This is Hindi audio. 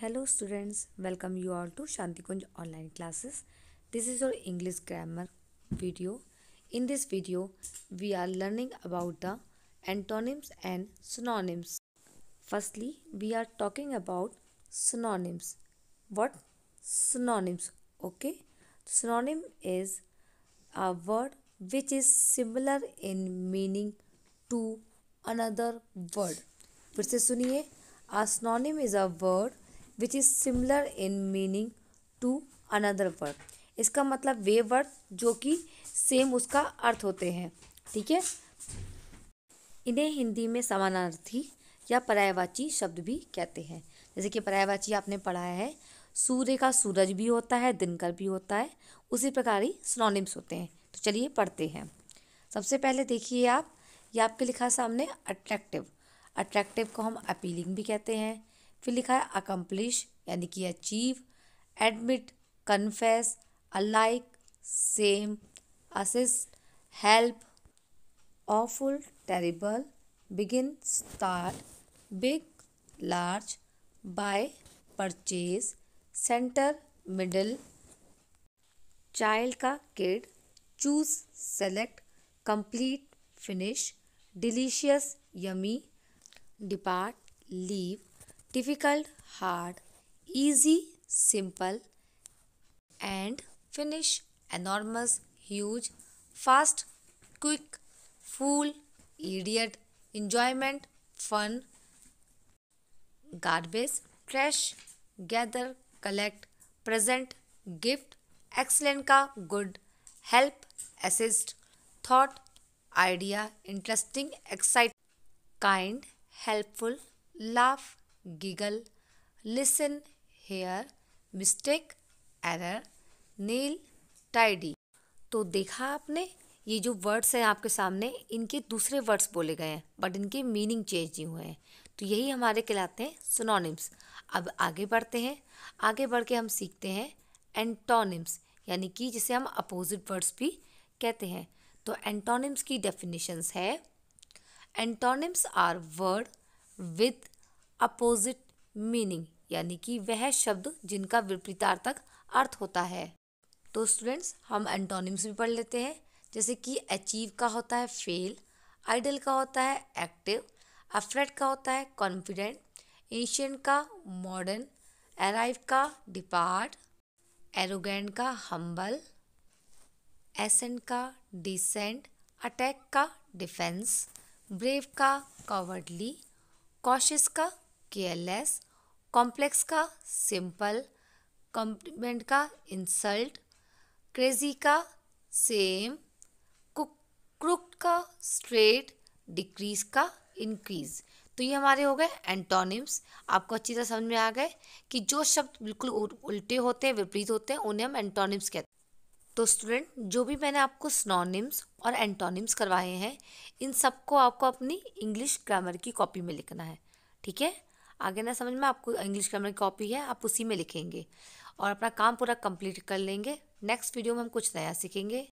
hello students welcome you are to Shanti Shantikunj online classes this is your English grammar video in this video we are learning about the antonyms and synonyms firstly we are talking about synonyms what synonyms okay synonym is a word which is similar in meaning to another word फिर से सुनिए a synonym is a word which is similar in meaning to another word इसका मतलब वे वर्ड जो कि सेम उसका अर्थ होते हैं ठीक है इन्हें हिंदी में समानार्थी या पर्यायवाची शब्द भी कहते हैं जैसे कि पर्यायवाची आपने पढ़ाया है सूर्य का सूरज भी होता है दिनकर भी होता है उसी प्रकार ही स्नोनिम्स होते हैं तो चलिए पढ़ते हैं सबसे पहले देखिए आप ये आपके लिखा सामने अट्रैक्टिव अट्रैक्टिव को हम अपीलिंग भी कहते हैं फिर लिखा है अकम्पलिश यानी कि achieve admit confess alike same assist help awful terrible begin start big large buy purchase centre middle child का kid choose select complete finish delicious yummy depart leave difficult, hard, easy, simple, and finish, enormous, huge, fast, quick, fool, idiot, enjoyment, fun, garbage, trash, gather, collect, present, gift, excellent ka, good, help, assist, thought, idea, interesting, excite, kind, helpful, laugh, giggle listen hear mistake error neat tidy तो देखा आपने ये जो वर्ड्स हैं आपके सामने इनके दूसरे वर्ड्स बोले गए हैं बट इनके मीनिंग चेंज नहीं हुए हैं तो यही हमारे कहलाते हैं सोनोनिम्स अब आगे बढ़ते हैं आगे बढ़ के हम सीखते हैं एंटोनिम्स यानी कि जिसे हम अपोजिट वर्ड्स भी कहते हैं तो एंटोनिम्स की डेफिनेशंस है antonyms are word with opposite meaning यानी कि वह शब्द जिनका विपरीतार्थक अर्थ होता है तो स्टूडेंट्स हम एंटोनिम्स भी पढ़ लेते हैं जैसे कि अचीव का होता है फेल आइडल का होता है एक्टिव अफ्रेट का होता है कॉन्फिडेंट एशियन का मॉडर्न एराइव का डिपार्ट एरोगेंट का हम्बल एसेंट का डिसेंट अटैक का डिफेंस ब्रेव का कॉवर्डली कॉशिस का केयरलेस कॉम्प्लेक्स का सिंपल कॉम्प्लीमेंट का इंसल्ट क्रेजी का सेम क्रुक का स्ट्रेट डिक्रीज का इंक्रीज़ तो ये हमारे हो गए एंटोनिम्स आपको अच्छी तरह समझ में आ गए कि जो शब्द बिल्कुल उल्टे होते हैं विपरीत होते हैं उन्हें हम एंटोनिम्स कहते हैं तो स्टूडेंट जो भी मैंने आपको स्नोनिम्स और एंटोनिम्स करवाए हैं इन सबको आपको अपनी इंग्लिश ग्रामर की कॉपी में लिखना है ठीक है आगे ना समझ में आपको इंग्लिश ग्रामर की कॉपी है आप उसी में लिखेंगे और अपना काम पूरा कंप्लीट कर लेंगे नेक्स्ट वीडियो में हम कुछ नया सीखेंगे